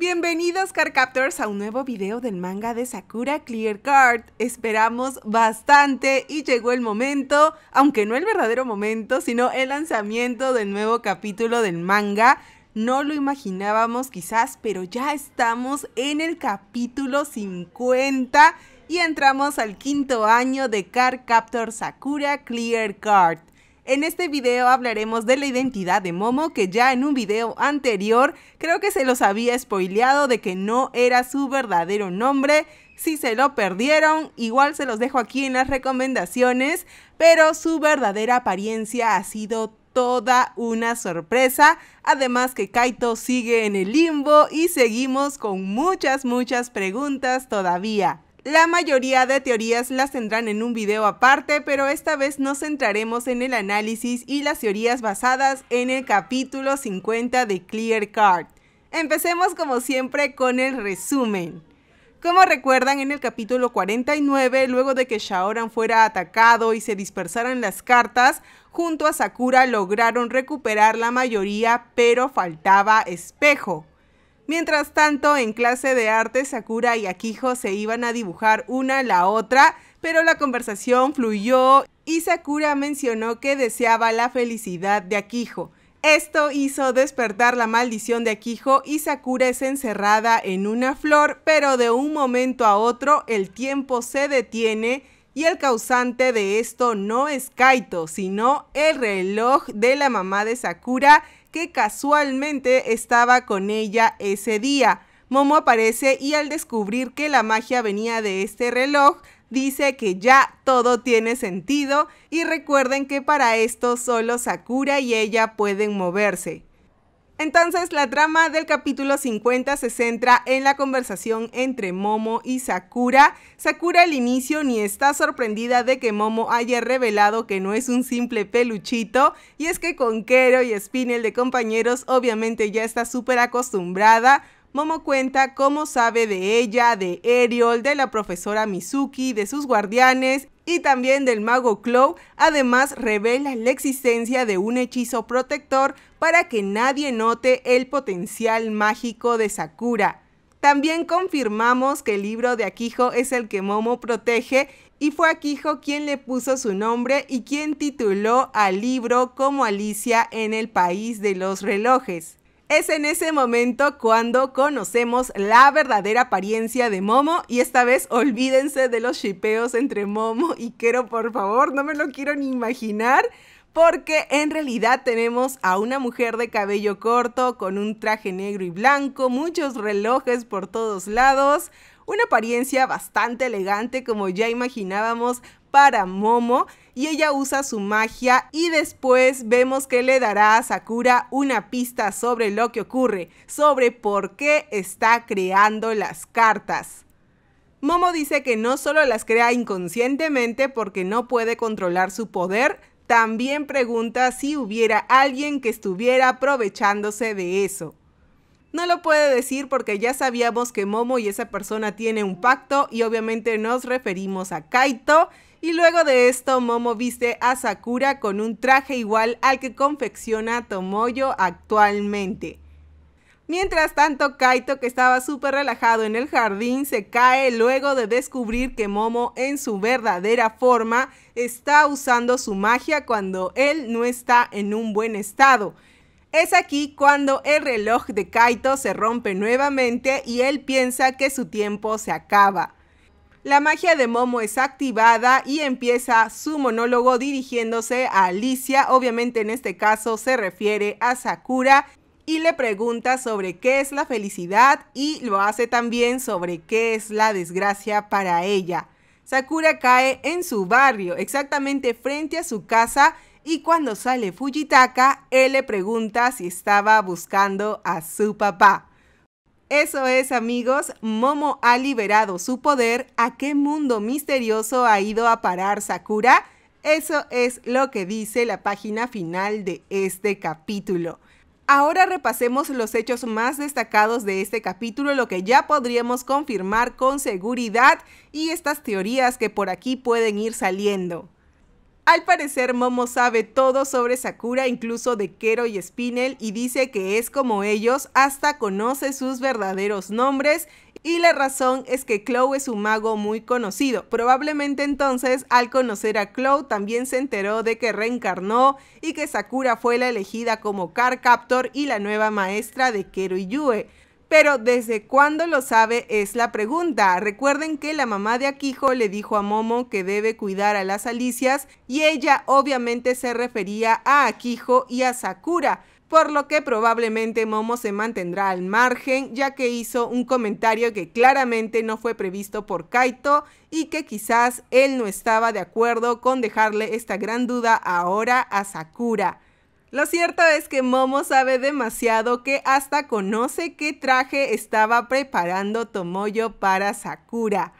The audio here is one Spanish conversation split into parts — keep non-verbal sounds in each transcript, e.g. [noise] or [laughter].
Bienvenidos Captors a un nuevo video del manga de Sakura Clear Card. Esperamos bastante y llegó el momento, aunque no el verdadero momento, sino el lanzamiento del nuevo capítulo del manga. No lo imaginábamos quizás, pero ya estamos en el capítulo 50 y entramos al quinto año de Captors Sakura Clear Card. En este video hablaremos de la identidad de Momo, que ya en un video anterior creo que se los había spoileado de que no era su verdadero nombre. Si se lo perdieron, igual se los dejo aquí en las recomendaciones, pero su verdadera apariencia ha sido toda una sorpresa. Además que Kaito sigue en el limbo y seguimos con muchas, muchas preguntas todavía. La mayoría de teorías las tendrán en un video aparte, pero esta vez nos centraremos en el análisis y las teorías basadas en el capítulo 50 de Clear Card. Empecemos como siempre con el resumen. Como recuerdan, en el capítulo 49, luego de que Shaoran fuera atacado y se dispersaran las cartas, junto a Sakura lograron recuperar la mayoría, pero faltaba espejo. Mientras tanto, en clase de arte, Sakura y Akiho se iban a dibujar una a la otra, pero la conversación fluyó y Sakura mencionó que deseaba la felicidad de Akiho. Esto hizo despertar la maldición de Akiho y Sakura es encerrada en una flor, pero de un momento a otro el tiempo se detiene y el causante de esto no es Kaito, sino el reloj de la mamá de Sakura que casualmente estaba con ella ese día. Momo aparece y al descubrir que la magia venía de este reloj, dice que ya todo tiene sentido y recuerden que para esto solo Sakura y ella pueden moverse. Entonces, la trama del capítulo 50 se centra en la conversación entre Momo y Sakura. Sakura al inicio ni está sorprendida de que Momo haya revelado que no es un simple peluchito, y es que con Kero y Spinel de compañeros obviamente ya está súper acostumbrada. Momo cuenta cómo sabe de ella, de Eriol, de la profesora Mizuki, de sus guardianes y también del mago Clow, además revela la existencia de un hechizo protector para que nadie note el potencial mágico de Sakura. También confirmamos que el libro de Akijo es el que Momo protege y fue Akijo quien le puso su nombre y quien tituló al libro como Alicia en el País de los Relojes. Es en ese momento cuando conocemos la verdadera apariencia de Momo y esta vez olvídense de los chipeos entre Momo y Kero, por favor, no me lo quiero ni imaginar. Porque en realidad tenemos a una mujer de cabello corto, con un traje negro y blanco, muchos relojes por todos lados, una apariencia bastante elegante como ya imaginábamos para Momo y ella usa su magia y después vemos que le dará a Sakura una pista sobre lo que ocurre, sobre por qué está creando las cartas. Momo dice que no solo las crea inconscientemente porque no puede controlar su poder, también pregunta si hubiera alguien que estuviera aprovechándose de eso. No lo puede decir porque ya sabíamos que Momo y esa persona tienen un pacto y obviamente nos referimos a Kaito y luego de esto, Momo viste a Sakura con un traje igual al que confecciona Tomoyo actualmente. Mientras tanto, Kaito, que estaba súper relajado en el jardín, se cae luego de descubrir que Momo en su verdadera forma está usando su magia cuando él no está en un buen estado. Es aquí cuando el reloj de Kaito se rompe nuevamente y él piensa que su tiempo se acaba. La magia de Momo es activada y empieza su monólogo dirigiéndose a Alicia, obviamente en este caso se refiere a Sakura, y le pregunta sobre qué es la felicidad y lo hace también sobre qué es la desgracia para ella. Sakura cae en su barrio, exactamente frente a su casa, y cuando sale Fujitaka, él le pregunta si estaba buscando a su papá. Eso es, amigos, Momo ha liberado su poder. ¿A qué mundo misterioso ha ido a parar Sakura? Eso es lo que dice la página final de este capítulo. Ahora repasemos los hechos más destacados de este capítulo, lo que ya podríamos confirmar con seguridad y estas teorías que por aquí pueden ir saliendo. Al parecer, Momo sabe todo sobre Sakura, incluso de Kero y Spinel, y dice que es como ellos, hasta conoce sus verdaderos nombres. Y la razón es que Klo es un mago muy conocido. Probablemente entonces, al conocer a Klo también se enteró de que reencarnó y que Sakura fue la elegida como Car Captor y la nueva maestra de Kero y Yue. Pero desde cuándo lo sabe es la pregunta. Recuerden que la mamá de Akiho le dijo a Momo que debe cuidar a las alicias y ella obviamente se refería a Akiho y a Sakura, por lo que probablemente Momo se mantendrá al margen, ya que hizo un comentario que claramente no fue previsto por Kaito y que quizás él no estaba de acuerdo con dejarle esta gran duda ahora a Sakura. Lo cierto es que Momo sabe demasiado que hasta conoce qué traje estaba preparando Tomoyo para Sakura.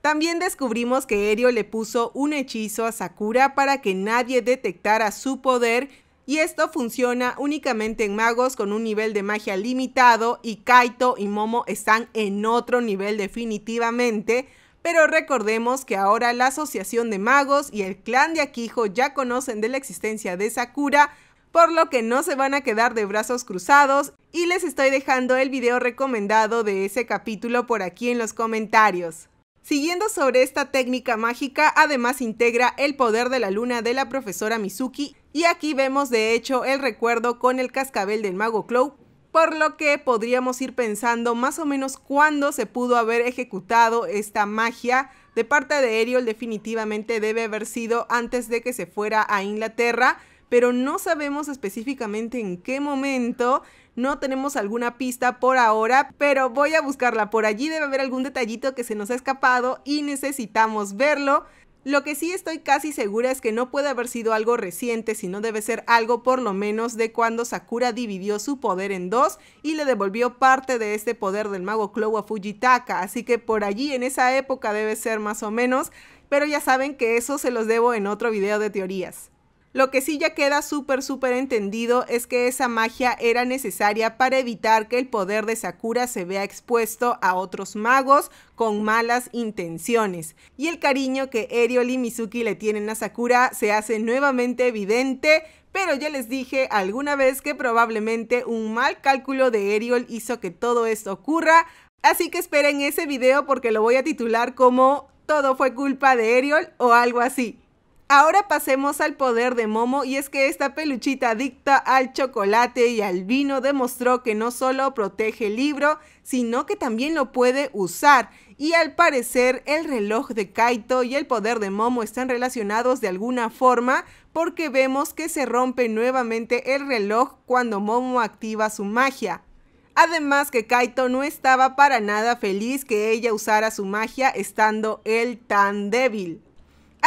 También descubrimos que Erio le puso un hechizo a Sakura para que nadie detectara su poder y esto funciona únicamente en magos con un nivel de magia limitado y Kaito y Momo están en otro nivel definitivamente, pero recordemos que ahora la Asociación de Magos y el clan de Akijo ya conocen de la existencia de Sakura por lo que no se van a quedar de brazos cruzados y les estoy dejando el video recomendado de ese capítulo por aquí en los comentarios. Siguiendo sobre esta técnica mágica, además integra el poder de la luna de la profesora Mizuki y aquí vemos de hecho el recuerdo con el cascabel del mago Clow, por lo que podríamos ir pensando más o menos cuándo se pudo haber ejecutado esta magia. De parte de Ariel definitivamente debe haber sido antes de que se fuera a Inglaterra, pero no sabemos específicamente en qué momento. No tenemos alguna pista por ahora, pero voy a buscarla. Por allí debe haber algún detallito que se nos ha escapado y necesitamos verlo. Lo que sí estoy casi segura es que no puede haber sido algo reciente, sino debe ser algo por lo menos de cuando Sakura dividió su poder en dos y le devolvió parte de este poder del mago Clow a Fujitaka, así que por allí en esa época debe ser más o menos, pero ya saben que eso se los debo en otro video de teorías. Lo que sí ya queda súper, súper entendido es que esa magia era necesaria para evitar que el poder de Sakura se vea expuesto a otros magos con malas intenciones. Y el cariño que Eriol y Mizuki le tienen a Sakura se hace nuevamente evidente, pero ya les dije alguna vez que probablemente un mal cálculo de Eriol hizo que todo esto ocurra, así que esperen ese video porque lo voy a titular como Todo fue culpa de Eriol o algo así. Ahora pasemos al poder de Momo y es que esta peluchita adicta al chocolate y al vino demostró que no solo protege el libro, sino que también lo puede usar. Y al parecer el reloj de Kaito y el poder de Momo están relacionados de alguna forma porque vemos que se rompe nuevamente el reloj cuando Momo activa su magia. Además que Kaito no estaba para nada feliz que ella usara su magia estando él tan débil.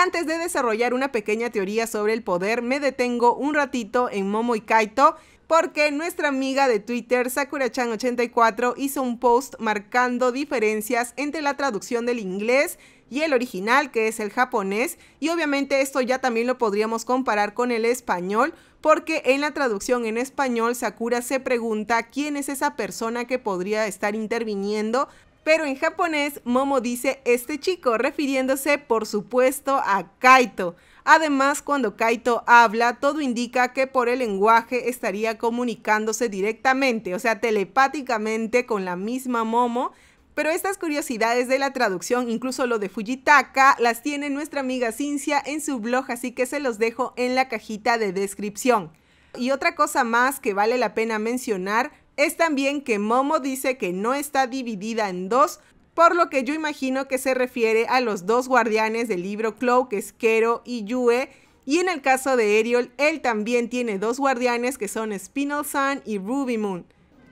Antes de desarrollar una pequeña teoría sobre el poder, me detengo un ratito en Momo y Kaito porque nuestra amiga de Twitter Sakurachan84 hizo un post marcando diferencias entre la traducción del inglés y el original, que es el japonés, y obviamente esto ya también lo podríamos comparar con el español, porque en la traducción en español Sakura se pregunta quién es esa persona que podría estar interviniendo pero en japonés, Momo dice este chico, refiriéndose por supuesto a Kaito. Además, cuando Kaito habla, todo indica que por el lenguaje estaría comunicándose directamente, o sea, telepáticamente con la misma Momo. Pero estas curiosidades de la traducción, incluso lo de Fujitaka, las tiene nuestra amiga Cincia en su blog, así que se los dejo en la cajita de descripción. Y otra cosa más que vale la pena mencionar es también que Momo dice que no está dividida en dos, por lo que yo imagino que se refiere a los dos guardianes del libro Clow que es Kero y Yue, y en el caso de Eriol, él también tiene dos guardianes que son Spinal Sun y Ruby Moon.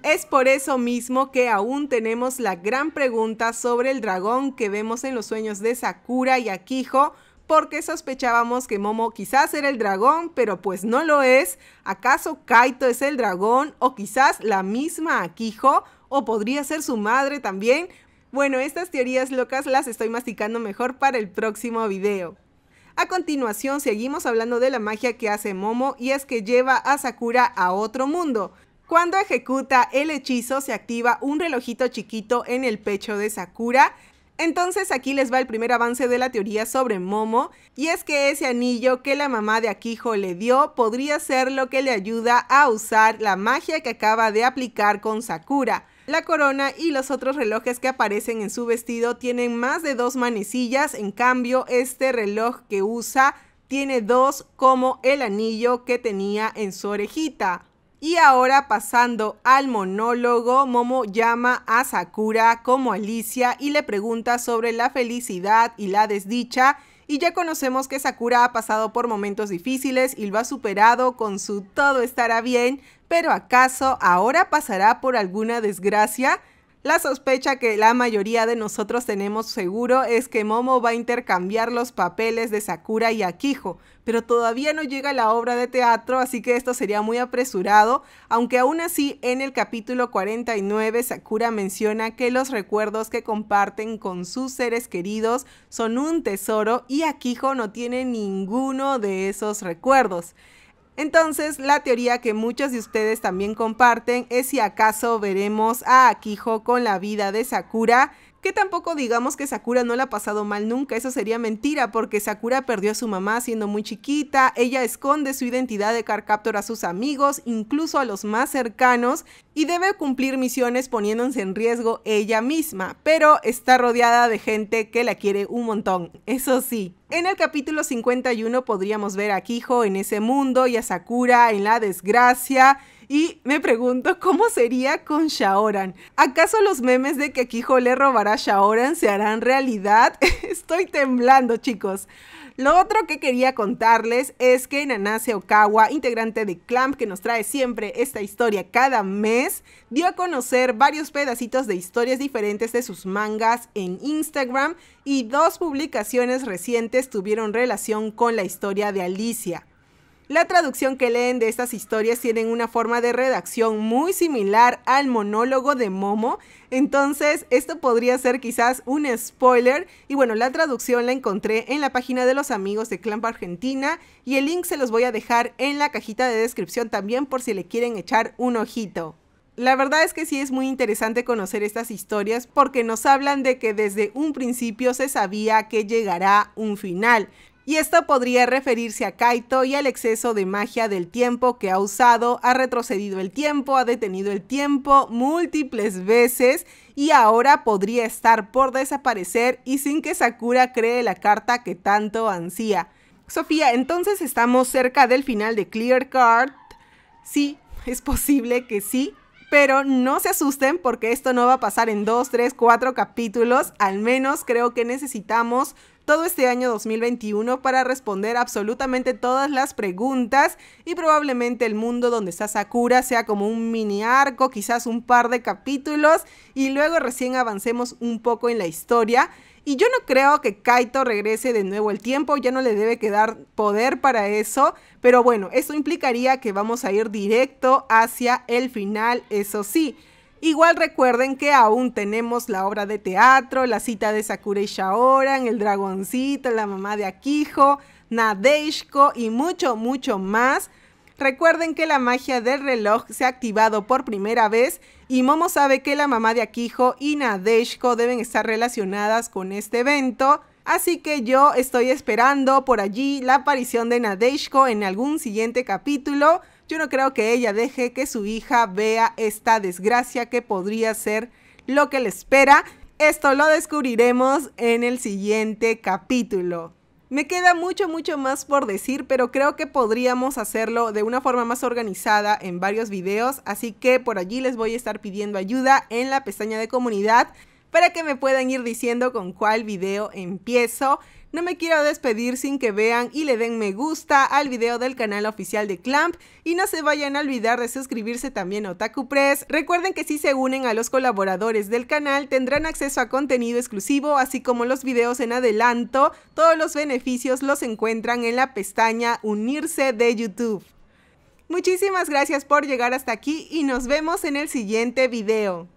Es por eso mismo que aún tenemos la gran pregunta sobre el dragón que vemos en los sueños de Sakura y Akiho, porque sospechábamos que Momo quizás era el dragón, pero pues no lo es. ¿Acaso Kaito es el dragón? ¿O quizás la misma Akiho? ¿O podría ser su madre también? Bueno, estas teorías locas las estoy masticando mejor para el próximo video. A continuación seguimos hablando de la magia que hace Momo y es que lleva a Sakura a otro mundo. Cuando ejecuta el hechizo se activa un relojito chiquito en el pecho de Sakura entonces aquí les va el primer avance de la teoría sobre Momo, y es que ese anillo que la mamá de Akijo le dio podría ser lo que le ayuda a usar la magia que acaba de aplicar con Sakura. La corona y los otros relojes que aparecen en su vestido tienen más de dos manecillas, en cambio este reloj que usa tiene dos como el anillo que tenía en su orejita. Y ahora pasando al monólogo, Momo llama a Sakura como Alicia y le pregunta sobre la felicidad y la desdicha. Y ya conocemos que Sakura ha pasado por momentos difíciles y lo ha superado con su todo estará bien, pero ¿acaso ahora pasará por alguna desgracia? La sospecha que la mayoría de nosotros tenemos seguro es que Momo va a intercambiar los papeles de Sakura y Akijo, pero todavía no llega la obra de teatro, así que esto sería muy apresurado, aunque aún así en el capítulo 49 Sakura menciona que los recuerdos que comparten con sus seres queridos son un tesoro y Akijo no tiene ninguno de esos recuerdos. Entonces, la teoría que muchos de ustedes también comparten es si acaso veremos a Akiho con la vida de Sakura, que tampoco digamos que Sakura no la ha pasado mal nunca, eso sería mentira, porque Sakura perdió a su mamá siendo muy chiquita, ella esconde su identidad de Carcaptor a sus amigos, incluso a los más cercanos, y debe cumplir misiones poniéndose en riesgo ella misma, pero está rodeada de gente que la quiere un montón, eso sí. En el capítulo 51 podríamos ver a Kijo en ese mundo y a Sakura en la desgracia. Y me pregunto cómo sería con Shaoran. ¿Acaso los memes de que Kijo le robará a Shaoran se harán realidad? [laughs] Estoy temblando, chicos. Lo otro que quería contarles es que Nanase Okawa, integrante de Clamp, que nos trae siempre esta historia cada mes, dio a conocer varios pedacitos de historias diferentes de sus mangas en Instagram y dos publicaciones recientes tuvieron relación con la historia de Alicia. La traducción que leen de estas historias tienen una forma de redacción muy similar al monólogo de Momo, entonces esto podría ser quizás un spoiler y bueno, la traducción la encontré en la página de los amigos de Clamp Argentina y el link se los voy a dejar en la cajita de descripción también por si le quieren echar un ojito. La verdad es que sí es muy interesante conocer estas historias porque nos hablan de que desde un principio se sabía que llegará un final y esto podría referirse a Kaito y al exceso de magia del tiempo que ha usado, ha retrocedido el tiempo, ha detenido el tiempo múltiples veces y ahora podría estar por desaparecer y sin que Sakura cree la carta que tanto ansía. Sofía, entonces estamos cerca del final de Clear Card. Sí, es posible que sí, pero no se asusten porque esto no va a pasar en 2, 3, 4 capítulos. Al menos creo que necesitamos todo este año 2021 para responder absolutamente todas las preguntas y probablemente el mundo donde está Sakura sea como un mini arco, quizás un par de capítulos y luego recién avancemos un poco en la historia. Y yo no creo que Kaito regrese de nuevo el tiempo, ya no le debe quedar poder para eso, pero bueno, eso implicaría que vamos a ir directo hacia el final, eso sí. Igual recuerden que aún tenemos la obra de teatro, la cita de Sakura y Shaoran, el dragoncito, la mamá de Akiho, Nadeshko y mucho, mucho más. Recuerden que la magia del reloj se ha activado por primera vez y Momo sabe que la mamá de Akiho y Nadeshko deben estar relacionadas con este evento. Así que yo estoy esperando por allí la aparición de Nadeshko en algún siguiente capítulo. Yo no creo que ella deje que su hija vea esta desgracia que podría ser lo que le espera. Esto lo descubriremos en el siguiente capítulo. Me queda mucho, mucho más por decir, pero creo que podríamos hacerlo de una forma más organizada en varios videos, así que por allí les voy a estar pidiendo ayuda en la pestaña de comunidad para que me puedan ir diciendo con cuál video empiezo. No me quiero despedir sin que vean y le den me gusta al video del canal oficial de Clamp y no se vayan a olvidar de suscribirse también a Otaku Press. Recuerden que si se unen a los colaboradores del canal tendrán acceso a contenido exclusivo así como los videos en adelanto. Todos los beneficios los encuentran en la pestaña Unirse de YouTube. Muchísimas gracias por llegar hasta aquí y nos vemos en el siguiente video.